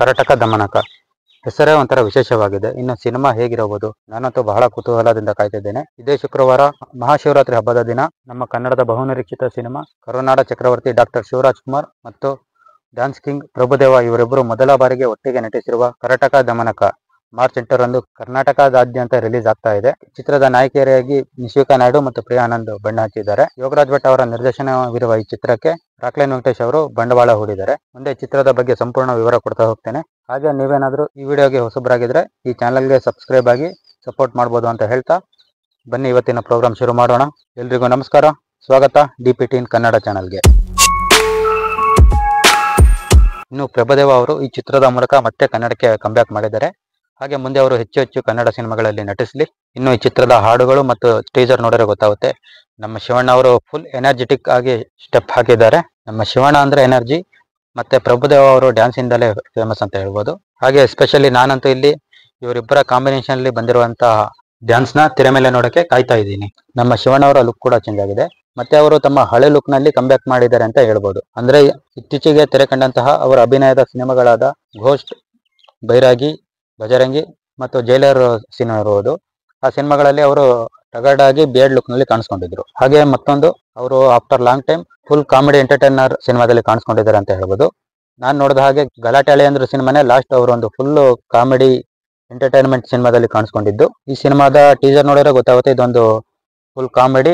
ಕರಟಕ ದಮನಕ ಹೆಸರೇ ಒಂಥರ ವಿಶೇಷವಾಗಿದೆ ಇನ್ನು ಸಿನಿಮಾ ಹೇಗಿರಬಹುದು ನಾನಂತೂ ಬಹಳ ಕುತೂಹಲದಿಂದ ಕಾಯ್ತಿದ್ದೇನೆ ಇದೇ ಶುಕ್ರವಾರ ಮಹಾಶಿವರಾತ್ರಿ ಹಬ್ಬದ ದಿನ ನಮ್ಮ ಕನ್ನಡದ ಬಹುನಿರೀಕ್ಷಿತ ಸಿನಿಮಾ ಕರುನಾಡ ಚಕ್ರವರ್ತಿ ಡಾಕ್ಟರ್ ಶಿವರಾಜ್ ಕುಮಾರ್ ಮತ್ತು ಡ್ಯಾನ್ಸ್ ಕಿಂಗ್ ಪ್ರಭುದೇವ ಇವರಿಬ್ಬರು ಮೊದಲ ಬಾರಿಗೆ ಒಟ್ಟಿಗೆ ನಟಿಸಿರುವ ಕರಟಕ ದಮನಕ ಮಾರ್ಚ್ ಎಂಟರಂದು ಕರ್ನಾಟಕದಾದ್ಯಂತ ರಿಲೀಸ್ ಆಗ್ತಾ ಇದೆ ಚಿತ್ರದ ನಾಯಕಿಯರಾಗಿ ನಿಶಿಕಾ ನಾಯ್ಡು ಮತ್ತು ಪ್ರಿಯಾನಂದ್ ಬಣ್ಣ ಹಚ್ಚಿದ್ದಾರೆ ಯೋಗರಾಜ್ ಭಟ್ ಅವರ ನಿರ್ದೇಶನವಿರುವ ಈ ಚಿತ್ರಕ್ಕೆ ರಾಕ್ಲೈನ್ ವೆಂಕಟೇಶ್ ಅವರು ಬಂಡವಾಳ ಹೂಡಿದ್ದಾರೆ ಮುಂದೆ ಚಿತ್ರದ ಬಗ್ಗೆ ಸಂಪೂರ್ಣ ವಿವರ ಕೊಡ್ತಾ ಹೋಗ್ತೇನೆ ಹಾಗೆ ನೀವೇನಾದರೂ ಈ ವಿಡಿಯೋಗೆ ಹೊಸಬರಾಗಿದ್ದರೆ ಈ ಚಾನಲ್ಗೆ ಸಬ್ಸ್ಕ್ರೈಬ್ ಆಗಿ ಸಪೋರ್ಟ್ ಮಾಡ್ಬೋದು ಅಂತ ಹೇಳ್ತಾ ಬನ್ನಿ ಇವತ್ತಿನ ಪ್ರೋಗ್ರಾಮ್ ಶುರು ಮಾಡೋಣ ಎಲ್ರಿಗೂ ನಮಸ್ಕಾರ ಸ್ವಾಗತ ಡಿ ಪಿ ಟಿನ್ ಕನ್ನಡ ಚಾನಲ್ಗೆ ಇನ್ನು ಪ್ರಭದೇವ ಅವರು ಈ ಚಿತ್ರದ ಮೂಲಕ ಮತ್ತೆ ಕನ್ನಡಕ್ಕೆ ಕಂಬ್ಯಾಕ್ ಮಾಡಿದ್ದಾರೆ ಹಾಗೆ ಮುಂದೆ ಅವರು ಹೆಚ್ಚು ಹೆಚ್ಚು ಕನ್ನಡ ಸಿನಿಮಾಗಳಲ್ಲಿ ನಟಿಸಲಿ ಇನ್ನು ಈ ಚಿತ್ರದ ಹಾಡುಗಳು ಮತ್ತು ಟೀಸರ್ ನೋಡಿದ್ರೆ ಗೊತ್ತಾಗುತ್ತೆ ನಮ್ಮ ಶಿವಣ್ಣ ಅವರು ಫುಲ್ ಎನರ್ಜೆಟಿಕ್ ಆಗಿ ಸ್ಟೆಪ್ ಹಾಕಿದ್ದಾರೆ ನಮ್ಮ ಶಿವಣ್ಣ ಅಂದ್ರೆ ಎನರ್ಜಿ ಮತ್ತೆ ಪ್ರಭುದೇವ ಅವರು ಡ್ಯಾನ್ಸ್ ಇಂದಲೇ ಫೇಮಸ್ ಅಂತ ಹೇಳ್ಬೋದು ಹಾಗೆ ಎಸ್ಪೆಷಲಿ ನಾನಂತೂ ಇಲ್ಲಿ ಇವರಿಬ್ಬರ ಕಾಂಬಿನೇಷನ್ ಅಲ್ಲಿ ಬಂದಿರುವಂತಹ ಡ್ಯಾನ್ಸ್ ನ ತೆರೆ ಮೇಲೆ ನೋಡಕ್ಕೆ ಕಾಯ್ತಾ ಇದ್ದೀನಿ ನಮ್ಮ ಶಿವಣ್ಣ ಅವರ ಲುಕ್ ಕೂಡ ಚೇಂಜ್ ಆಗಿದೆ ಮತ್ತೆ ಅವರು ತಮ್ಮ ಹಳೆ ಲುಕ್ ನಲ್ಲಿ ಕಂಬ್ಯಾಕ್ ಮಾಡಿದ್ದಾರೆ ಅಂತ ಹೇಳ್ಬೋದು ಅಂದ್ರೆ ಇತ್ತೀಚೆಗೆ ತೆರೆ ಕಂಡಂತಹ ಅವರ ಅಭಿನಯದ ಸಿನಿಮಾಗಳಾದ ಘೋಸ್ಟ್ ಬೈರಾಗಿ ಬಜರಂಗಿ ಮತ್ತು ಜೈಲರ್ ಸಿನಿಮಾ ಇರುವುದು ಆ ಸಿನಿಮಾಗಳಲ್ಲಿ ಅವರು ಟಗರ್ಡ್ ಆಗಿ ಬಿಯರ್ಡ್ ಲುಕ್ ನಲ್ಲಿ ಕಾಣಿಸ್ಕೊಂಡಿದ್ರು ಹಾಗೆ ಮತ್ತೊಂದು ಅವರು after long time full comedy entertainer ಸಿನಿಮಾದಲ್ಲಿ ಕಾಣಿಸ್ಕೊಂಡಿದ್ದಾರೆ ಅಂತ ಹೇಳ್ಬೋದು ನಾನು ನೋಡಿದ ಹಾಗೆ ಗಲಾಟೆ ಅಲೆ ಅಂದ್ರೆ ಸಿನಿಮಾನೇ ಲಾಸ್ಟ್ ಅವರು ಒಂದು ಫುಲ್ ಕಾಮಿಡಿ ಎಂಟರ್ಟೈನ್ಮೆಂಟ್ ಸಿನಿಮಾದಲ್ಲಿ ಕಾಣಿಸ್ಕೊಂಡಿದ್ದು ಈ ಸಿನಿಮಾದ ಟೀಸರ್ ನೋಡಿದ್ರೆ ಗೊತ್ತಾಗುತ್ತೆ ಇದೊಂದು ಫುಲ್ ಕಾಮಿಡಿ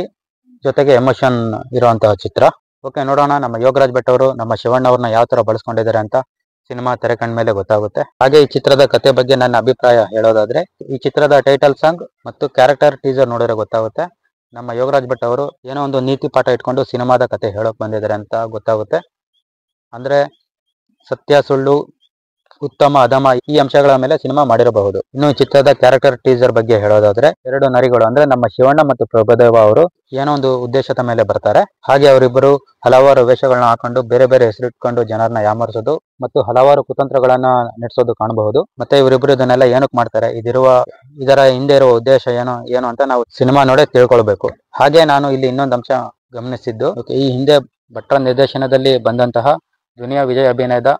ಜೊತೆಗೆ ಎಮೋಷನ್ ಇರುವಂತಹ ಚಿತ್ರ ಓಕೆ ನೋಡೋಣ ನಮ್ಮ ಯೋಗರಾಜ್ ಭಟ್ ಅವರು ನಮ್ಮ ಶಿವಣ್ಣ ಅವ್ರನ್ನ ಯಾವ ತರ ಬಳಸ್ಕೊಂಡಿದ್ದಾರೆ ಅಂತ ಸಿನಿಮಾ ತೆರೆ ಕಂಡ್ಮೇಲೆ ಮೇಲೆ ಗೊತ್ತಾಗುತ್ತೆ ಹಾಗೆ ಈ ಚಿತ್ರದ ಕತೆ ಬಗ್ಗೆ ನನ್ನ ಅಭಿಪ್ರಾಯ ಹೇಳೋದಾದ್ರೆ ಈ ಚಿತ್ರದ ಟೈಟಲ್ ಸಾಂಗ್ ಮತ್ತು ಕ್ಯಾರೆಕ್ಟರ್ ಟೀಸರ್ ನೋಡಿದ್ರೆ ಗೊತ್ತಾಗುತ್ತೆ ನಮ್ಮ ಯೋಗರಾಜ್ ಭಟ್ ಅವರು ಏನೋ ಒಂದು ನೀತಿ ಪಾಠ ಇಟ್ಕೊಂಡು ಸಿನಿಮಾದ ಕತೆ ಹೇಳೋಕೆ ಬಂದಿದ್ದಾರೆ ಅಂತ ಗೊತ್ತಾಗುತ್ತೆ ಅಂದ್ರೆ ಸತ್ಯ ಸುಳ್ಳು ಉತ್ತಮ ಅಧಮ ಈ ಅಂಶಗಳ ಮೇಲೆ ಸಿನಿಮಾ ಮಾಡಿರಬಹುದು ಇನ್ನು ಚಿತ್ರದ ಕ್ಯಾರೆಕ್ಟರ್ ಟೀಸರ್ ಬಗ್ಗೆ ಹೇಳೋದಾದ್ರೆ ಎರಡು ನರಿಗಳು ಅಂದ್ರೆ ನಮ್ಮ ಶಿವಣ್ಣ ಮತ್ತು ಪ್ರಭುದೇವ ಅವರು ಏನೋ ಒಂದು ಉದ್ದೇಶದ ಮೇಲೆ ಬರ್ತಾರೆ ಹಾಗೆ ಅವರಿಬ್ಬರು ಹಲವಾರು ವೇಷಗಳನ್ನ ಹಾಕೊಂಡು ಬೇರೆ ಬೇರೆ ಹೆಸರಿಟ್ಕೊಂಡು ಜನರನ್ನ ಯಾಮರಿಸೋದು ಮತ್ತು ಹಲವಾರು ಕುತಂತ್ರಗಳನ್ನ ನಡೆಸೋದು ಕಾಣಬಹುದು ಮತ್ತೆ ಇವರಿಬ್ಬರು ಇದನ್ನೆಲ್ಲ ಏನಕ್ಕೆ ಮಾಡ್ತಾರೆ ಇದಿರುವ ಇದರ ಹಿಂದೆ ಇರುವ ಉದ್ದೇಶ ಏನು ಏನು ಅಂತ ನಾವು ಸಿನಿಮಾ ನೋಡಿ ತಿಳ್ಕೊಳ್ಬೇಕು ಹಾಗೆ ನಾನು ಇಲ್ಲಿ ಇನ್ನೊಂದು ಅಂಶ ಗಮನಿಸಿದ್ದು ಈ ಹಿಂದೆ ಭಟ್ರ ನಿರ್ದೇಶನದಲ್ಲಿ ಬಂದಂತಹ ದುನಿಯಾ ವಿಜಯ್ ಅಭಿನಯದ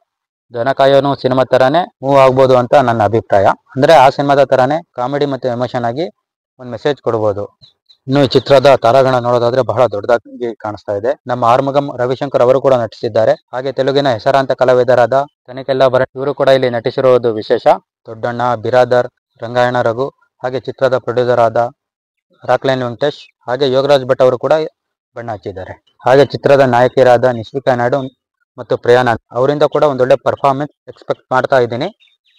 ದನಕಾಯೋನು ಸಿನಿಮಾ ತರಾನೇ ಮೂವ್ ಆಗ್ಬೋದು ಅಂತ ನನ್ನ ಅಭಿಪ್ರಾಯ ಅಂದ್ರೆ ಆ ಸಿನಿಮಾದ ತರಾನೇ ಕಾಮಿಡಿ ಮತ್ತೆ ಎಮೋಷನ್ ಆಗಿ ಒಂದು ಮೆಸೇಜ್ ಕೊಡ್ಬೋದು ಇನ್ನು ಈ ಚಿತ್ರದ ತಾರಾಗಣ ನೋಡೋದಾದ್ರೆ ಬಹಳ ದೊಡ್ಡದಾಗಿ ಕಾಣಿಸ್ತಾ ಇದೆ ನಮ್ಮ ಆರ್ಮಗಂ ರವಿಶಂಕರ್ ಅವರು ಕೂಡ ನಟಿಸಿದ್ದಾರೆ ಹಾಗೆ ತೆಲುಗಿನ ಹೆಸರಾಂತ ಕಲಾವಿದರಾದ ತನಿಖೆಲ್ಲ ಬರ ಇವರು ಕೂಡ ಇಲ್ಲಿ ನಟಿಸಿರುವುದು ವಿಶೇಷ ದೊಡ್ಡಣ್ಣ ಬಿರಾದರ್ ರಂಗಾಯಣ ರಘು ಹಾಗೆ ಚಿತ್ರದ ಪ್ರೊಡ್ಯೂಸರ್ ಆದ ರಾಕ್ಲೈನ್ ವೆಂಕಟೇಶ್ ಹಾಗೆ ಯೋಗರಾಜ್ ಭಟ್ ಅವರು ಕೂಡ ಬಣ್ಣ ಹಚ್ಚಿದ್ದಾರೆ ಹಾಗೆ ಚಿತ್ರದ ನಾಯಕಿಯರಾದ ನಿಶ್ವಿಕಾ ನಾಯ್ಡು ಮತ್ತು ಪ್ರಯಾಣ ಅವರಿಂದ ಕೂಡ ಒಂದೊಳ್ಳೆ ಪರ್ಫಾರ್ಮೆನ್ಸ್ ಎಕ್ಸ್ಪೆಕ್ಟ್ ಮಾಡ್ತಾ ಇದ್ದೀನಿ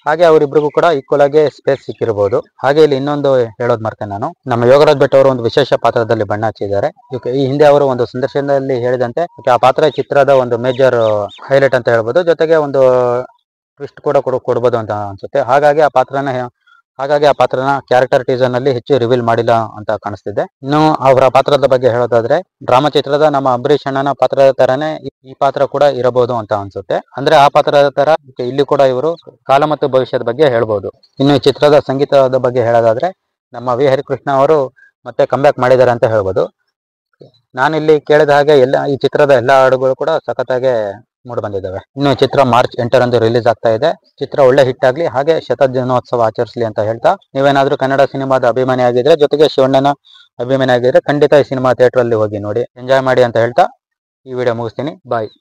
ಹಾಗೆ ಅವರಿಬ್ಬರಿಗೂ ಕೂಡ ಈಕ್ವಲ್ ಆಗಿ ಸ್ಪೇಸ್ ಸಿಕ್ಕಿರಬಹುದು ಹಾಗೆ ಇಲ್ಲಿ ಇನ್ನೊಂದು ಹೇಳೋದು ಮಾಡ್ತೇನೆ ನಾನು ನಮ್ಮ ಯೋಗರಾಜ್ ಭಟ್ ಅವರು ಒಂದು ವಿಶೇಷ ಪಾತ್ರದಲ್ಲಿ ಬಣ್ಣ ಹಚ್ಚಿದ್ದಾರೆ ಈ ಹಿಂದೆ ಅವರು ಒಂದು ಸಂದರ್ಶನದಲ್ಲಿ ಹೇಳಿದಂತೆ ಆ ಪಾತ್ರ ಚಿತ್ರದ ಒಂದು ಮೇಜರ್ ಹೈಲೈಟ್ ಅಂತ ಹೇಳ್ಬೋದು ಜೊತೆಗೆ ಒಂದು ಟ್ವಿಸ್ಟ್ ಕೂಡ ಕೊಡಬಹುದು ಅಂತ ಅನ್ಸುತ್ತೆ ಹಾಗಾಗಿ ಆ ಪಾತ್ರನ ಹಾಗಾಗಿ ಆ ಪಾತ್ರನ ಕ್ಯಾರೆಕ್ಟರ್ ಟೀಸರ್ ನಲ್ಲಿ ಹೆಚ್ಚು ರಿವೀಲ್ ಮಾಡಿಲ್ಲ ಅಂತ ಕಾಣಿಸ್ತಿದೆ ಇನ್ನು ಅವರ ಪಾತ್ರದ ಬಗ್ಗೆ ಹೇಳೋದಾದ್ರೆ ಡ್ರಾಮಾ ಚಿತ್ರದ ನಮ್ಮ ಅಂಬರೀಷ್ ಅಣ್ಣನ ಪಾತ್ರದ ತರನೇ ಈ ಪಾತ್ರ ಕೂಡ ಇರಬಹುದು ಅಂತ ಅನ್ಸುತ್ತೆ ಅಂದ್ರೆ ಆ ಪಾತ್ರದ ತರ ಇಲ್ಲಿ ಕೂಡ ಇವರು ಕಾಲ ಮತ್ತು ಭವಿಷ್ಯದ ಬಗ್ಗೆ ಹೇಳ್ಬಹುದು ಇನ್ನು ಈ ಚಿತ್ರದ ಸಂಗೀತದ ಬಗ್ಗೆ ಹೇಳೋದಾದ್ರೆ ನಮ್ಮ ವಿ ಹರಿಕೃಷ್ಣ ಅವರು ಮತ್ತೆ ಬ್ಯಾಕ್ ಮಾಡಿದ್ದಾರೆ ಅಂತ ಹೇಳ್ಬೋದು ನಾನಿಲ್ಲಿ ಕೇಳಿದ ಹಾಗೆ ಎಲ್ಲ ಈ ಚಿತ್ರದ ಎಲ್ಲ ಹಾಡುಗಳು ಕೂಡ ಸಖತ್ತಾಗೆ ಮೂಡಿ ಬಂದಿದ್ದಾವೆ ಇನ್ನು ಚಿತ್ರ ಮಾರ್ಚ್ ಎಂಟರಂದು ರಿಲೀಸ್ ಆಗ್ತಾ ಇದೆ ಚಿತ್ರ ಒಳ್ಳೆ ಹಿಟ್ ಆಗ್ಲಿ ಹಾಗೆ ಶತದಿನೋತ್ಸವ ಆಚರಿಸಲಿ ಅಂತ ಹೇಳ್ತಾ ನೀವೇನಾದ್ರೂ ಕನ್ನಡ ಸಿನಿಮಾದ ಅಭಿಮಾನಿ ಆಗಿದ್ರೆ ಜೊತೆಗೆ ಶಿವಣ್ಣನ ಅಭಿಮಾನಿ ಆಗಿದ್ರೆ ಖಂಡಿತ ಈ ಸಿನಿಮಾ ಥಿಯೇಟರ್ ಅಲ್ಲಿ ಹೋಗಿ ನೋಡಿ ಎಂಜಾಯ್ ಮಾಡಿ ಅಂತ ಹೇಳ್ತಾ ಈ ವಿಡಿಯೋ ಮುಗಿಸ್ತೀನಿ ಬಾಯ್